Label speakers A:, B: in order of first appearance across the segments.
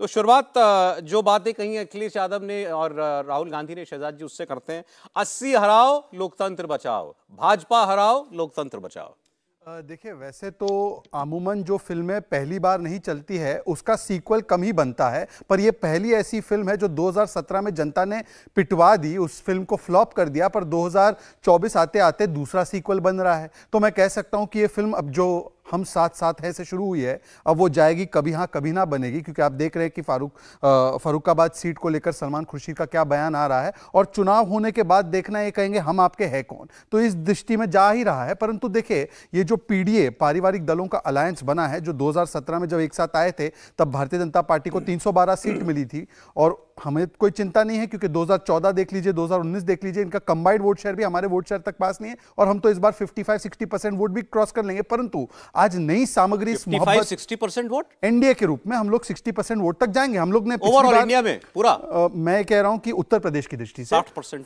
A: तो शुरुआत जो बातें कही अखिलेश यादव ने और राहुल गांधी ने शहजाद जी उससे करते हैं अस्सी हराओ लोकतंत्र बचाओ भाजपा हराओ लोकतंत्र बचाओ
B: देखिए वैसे तो आमूमन जो फिल्में पहली बार नहीं चलती है उसका सीक्वल कम ही बनता है पर यह पहली ऐसी फिल्म है जो 2017 में जनता ने पिटवा दी उस फिल्म को फ्लॉप कर दिया पर 2024 आते आते दूसरा सीक्वल बन रहा है तो मैं कह सकता हूं कि ये फिल्म अब जो हम साथ साथ हैं से शुरू हुई है अब वो जाएगी कभी हाँ कभी ना बनेगी क्योंकि आप देख रहे हैं कि फारूक फरुखाबाद सीट को लेकर सलमान खुर्शीद का क्या बयान आ रहा है और चुनाव होने के बाद देखना ये कहेंगे हम आपके हैं कौन तो इस दृष्टि में जा ही रहा है परंतु देखिए ये जो पी पारिवारिक दलों का अलायंस बना है जो दो में जब एक साथ आए थे तब भारतीय जनता पार्टी को तीन सीट मिली थी और हमें कोई चिंता नहीं है क्योंकि 2014 देख लीजिए 2019 देख लीजिए इनका कंबाइंड वोट शेयर भी हमारे वोट शेयर तक पास नहीं है और हम तो इस बार 55 60 परसेंट वोट भी क्रॉस कर लेंगे परंतु आज नई सामग्री 55 60 परसेंट वोट एनडीए के रूप में हम लोग 60 परसेंट वोट तक जाएंगे हम लोग ने ओवरऑल इंडिया में पूरा आ, मैं कह रहा हूं कि उत्तर प्रदेश की दृष्टि से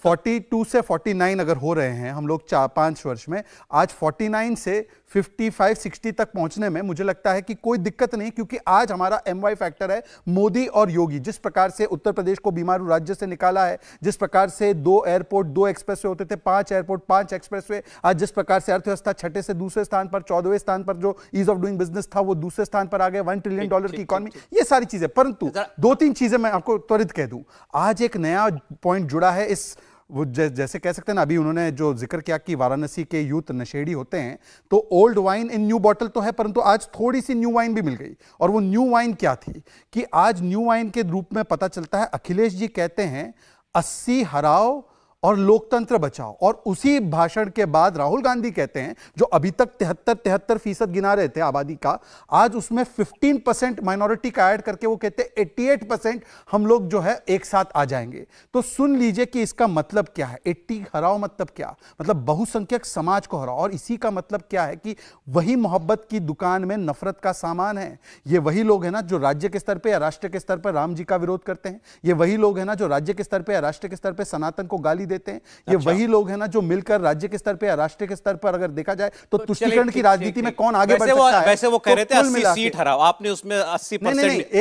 B: 42 से फोर्टी अगर हो रहे हैं हम लोग चार पांच वर्ष में आज फोर्टी से 55 60 तक पहुंचने में मुझे लगता है कि कोई दिक्कत नहीं क्योंकि आज हमारा एम फैक्टर है मोदी और योगी जिस प्रकार से उत्तर प्रदेश प्रदेश को बीमारू राज्य से निकाला है जिस प्रकार से दो एयरपोर्ट दो एक्सप्रेस होते थे पांच एयरपोर्ट पांच एक्सप्रेस आज जिस प्रकार से अर्थव्यवस्था छठे से दूसरे स्थान पर चौदहवें स्थान पर जो ईज ऑफ डूइंग बिजनेस था वो दूसरे स्थान पर आ गए वन ट्रिलियन डॉलर की इकोनॉमी ये सारी चीजें परंतु दो तीन चीजें मैं आपको त्वरित कह दू आज एक नया पॉइंट जुड़ा है इस वो जै, जैसे कह सकते हैं ना अभी उन्होंने जो जिक्र किया कि वाराणसी के यूथ नशेड़ी होते हैं तो old wine in new bottle तो है परंतु आज थोड़ी सी न्यू वाइन भी मिल गई और वो न्यू वाइन क्या थी कि आज न्यू वाइन के रूप में पता चलता है अखिलेश जी कहते हैं अस्सी हराओ और लोकतंत्र बचाओ और उसी भाषण के बाद राहुल गांधी कहते हैं जो अभी तक तिहत्तर तिहत्तर फीसद गिना रहे थे आबादी का आज उसमें 15 परसेंट माइनॉरिटी का ऐड करके वो कहते हैं 88 परसेंट हम लोग जो है एक साथ आ जाएंगे तो सुन लीजिए कि इसका मतलब क्या है एट्टी हराओ मतलब क्या मतलब बहुसंख्यक समाज को हराओ और इसी का मतलब क्या है कि वही मोहब्बत की दुकान में नफरत का सामान है ये वही लोग हैं ना जो राज्य के स्तर पर या राष्ट्र के स्तर पर राम जी का विरोध करते हैं ये वही लोग हैं ना जो राज्य के स्तर पर या राष्ट्र के स्तर पर सनातन को गाली देते हैं अच्छा। ये वही लोग हैं ना जो मिलकर राज्य के स्तर पर या राष्ट्रीय के स्तर पर अगर देखा जाए तो, तो तुष्टिकरण की राजनीति में कौन आगे बढ़ सकता है वैसे वो तो कह रहे थे सीट
A: हराओ आपने उसमें अस्सी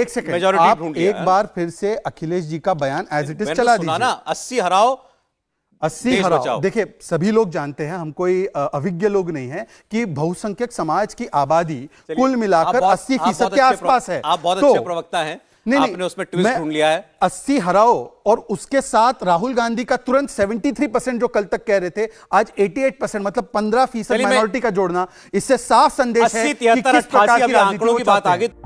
A: एक सेकंड आप एक
B: बार फिर से अखिलेश जी का बयान एज इट इज चला तो दीजिए अस्सी हराओ अस्सी हराओ देखिए सभी लोग जानते हैं हम कोई अविज्ञ लोग नहीं है कि बहुसंख्यक समाज की आबादी कुल मिलाकर अस्सी फीसद के आसपास है आप बहुत तो, अच्छे
A: प्रवक्ता हैं नहीं, आपने उसमें ट्विस्ट ढूंढ लिया है
B: अस्सी हराओ और उसके साथ राहुल गांधी का तुरंत 73 परसेंट जो कल तक कह रहे थे आज 88 परसेंट मतलब 15 फीसद माइनॉरिटी का जोड़ना इससे साफ संदेश है कि किस प्रकार की राजनीति की बात आ गई